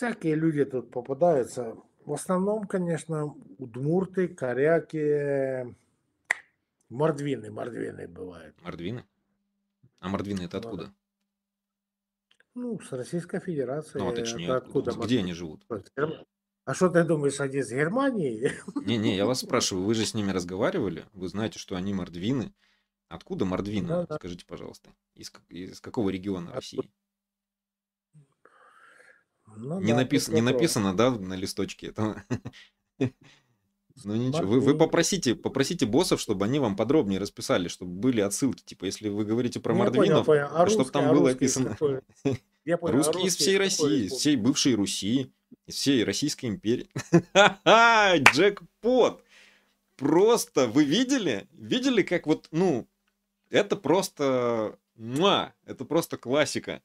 всякие люди тут попадаются. В основном, конечно, удмурты, коряки, мордвины, мордвины бывают. Мордвины? А мордвины это откуда? Ну, с Российской Федерации. Ну, а точнее, это откуда? Где они живут? А что ты думаешь, они из Германии? Не-не, я вас спрашиваю, вы же с ними разговаривали, вы знаете, что они мордвины. Откуда мордвины? Да, Скажите, пожалуйста, из, из какого региона России? Ну, не, да, напис... не написано, да, на листочке этого. Ну ничего, вы, вы попросите, попросите боссов, чтобы они вам подробнее расписали, чтобы были отсылки. Типа, если вы говорите про ну, мордвинов, А чтобы русские, там а было описано. А русские, из всей России, из всей бывшей Руси, из всей Российской империи. Джекпот! Просто вы видели? Видели, как вот, ну, это просто... Муа! Это просто классика.